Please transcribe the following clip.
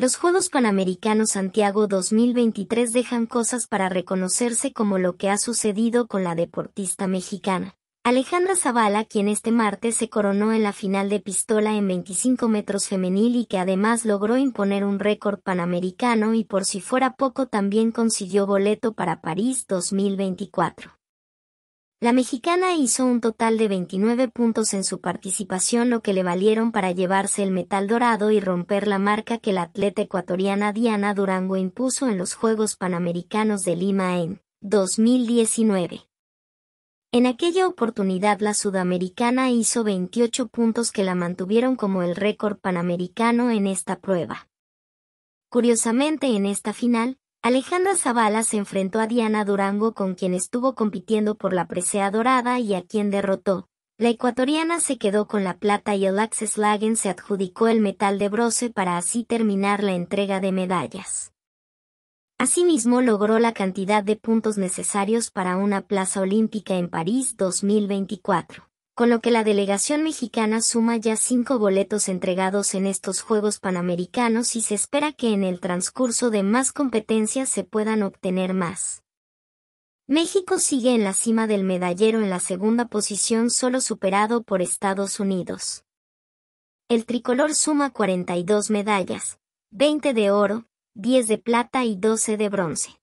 Los Juegos Panamericanos Santiago 2023 dejan cosas para reconocerse como lo que ha sucedido con la deportista mexicana. Alejandra Zavala, quien este martes se coronó en la final de pistola en 25 metros femenil y que además logró imponer un récord panamericano y por si fuera poco también consiguió boleto para París 2024. La mexicana hizo un total de 29 puntos en su participación lo que le valieron para llevarse el metal dorado y romper la marca que la atleta ecuatoriana Diana Durango impuso en los Juegos Panamericanos de Lima en 2019. En aquella oportunidad la sudamericana hizo 28 puntos que la mantuvieron como el récord panamericano en esta prueba. Curiosamente en esta final, Alejandra Zavala se enfrentó a Diana Durango con quien estuvo compitiendo por la presea dorada y a quien derrotó. La ecuatoriana se quedó con la plata y axel Slagen se adjudicó el metal de bronce para así terminar la entrega de medallas. Asimismo logró la cantidad de puntos necesarios para una plaza olímpica en París 2024 con lo que la delegación mexicana suma ya cinco boletos entregados en estos Juegos Panamericanos y se espera que en el transcurso de más competencias se puedan obtener más. México sigue en la cima del medallero en la segunda posición solo superado por Estados Unidos. El tricolor suma 42 medallas, 20 de oro, 10 de plata y 12 de bronce.